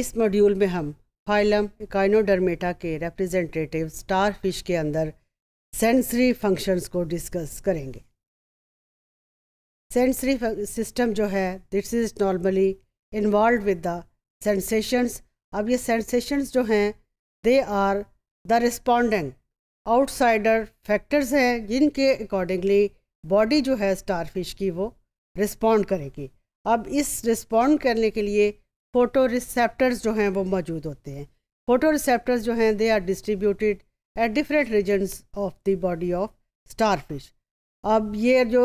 इस मॉड्यूल में हम फाइलम इकाइनोडर्मेटा के रिप्रेजेंटेटिव स्टार फिश के अंदर सेंसरी फंक्शंस को डिस्कस करेंगे सेंसरी सिस्टम जो है that's is normally involve with the sensations अब ये सेंसेशंस जो हैं they are the responding outsider factors हैं जिनके अकॉर्डिंगली बॉडी जो है स्टारफिश की वो रिस्पोंड करेगी अब इस रिस्पोंड करने के लिए फ़ोटो रिसेप्टर्स जो हैं वो मौजूद होते हैं फ़ोटो रिसेप्टर्स जो हैं they are distributed at different regions of the body of star fish अब ये जो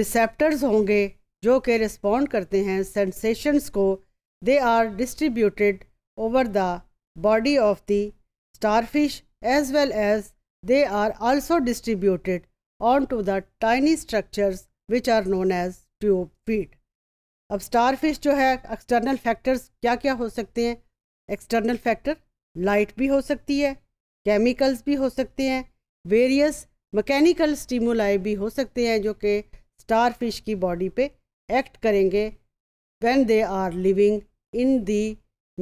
रिसेप्टर्स होंगे जो कि रिस्पॉन्ड करते हैं सेंसेशंस को they are distributed over the body of the star fish as well as they are also distributed on to the tiny structures which are known as tube feet अब star fish जो है external factors क्या क्या हो सकते हैं external factor light भी हो सकती है केमिकल्स भी हो सकते हैं वेरियस मकैनिकल स्टीमुलाई भी हो सकते हैं जो कि स्टार फिश की बॉडी पे एक्ट करेंगे when they are living in the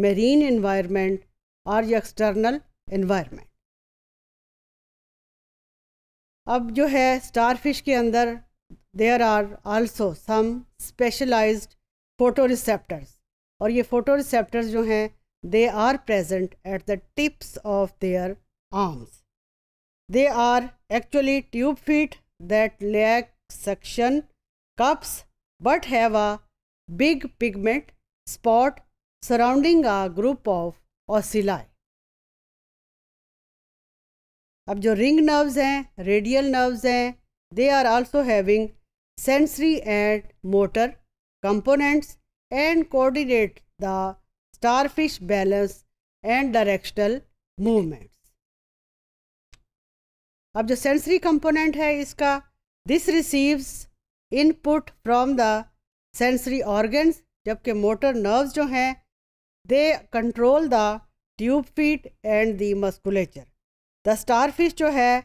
marine environment और एक्सटर्नल एनवायरनमेंट अब जो है स्टारफिश के अंदर there are also some specialized photoreceptors और ये फोटोरिसेप्टर्स जो हैं they are present at the tips of their arms they are actually tube feet that lack section cups but have a big pigment spot surrounding a group of ocelli अब जो ring nerves हैं radial nerves हैं they are also having sensory and motor components and coordinate the starfish balance and directional movements. अब जो sensory component है इसका this receives input from the sensory organs जबकि motor nerves जो हैं they control the tube feet and the musculature. The starfish जो है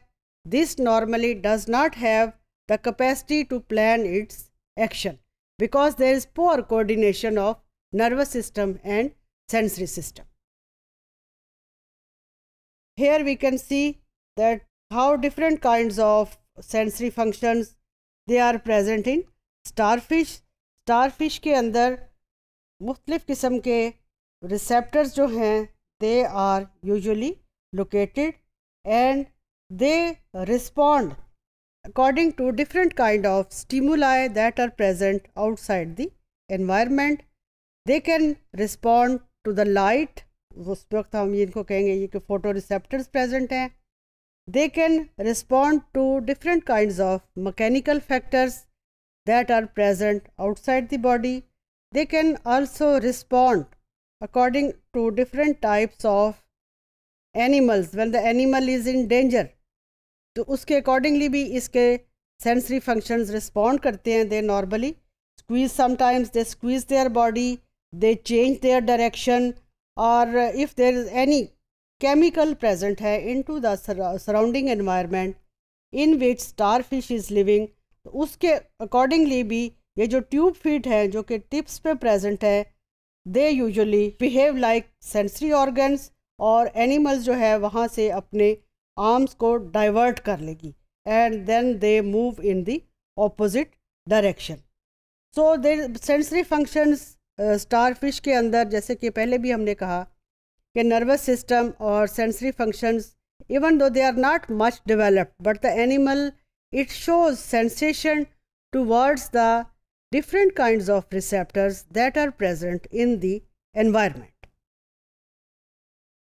this normally does not have the capacity to plan its action. because there is poor coordination of nervous system and sensory system. Here we can see that how different kinds of sensory functions they are present in starfish. Starfish andar अंदर kisam ke receptors jo hain they are usually located and they respond according to different kind of stimuli that are present outside the environment they can respond to the light उस वक्त हम इनको कहेंगे ये कि photo receptors present They can respond to different kinds of mechanical factors that are present outside the body. They can also respond according to different types of animals when the animal is in danger. तो उसके accordingly भी इसके sensory functions respond करते हैं they normally squeeze sometimes they squeeze their body they change their direction और if there is any chemical present है in to the surrounding environment in which star fish is living उसके accordingly भी ये जो tube feed है जो कि tips पे प्रेजेंट है they usually behave like sensory organs और एनिमल्स जो है वहाँ से अपने आर्म्स को डाइवर्ट कर लेगी and then they move in the opposite direction so they sensory functions star fish के अंदर जैसे कि पहले भी हमने कहा कि नर्वस सिस्टम और sensory functions even though they are not much developed but the animal it shows sensation towards the different kind of receptors that are present in the environment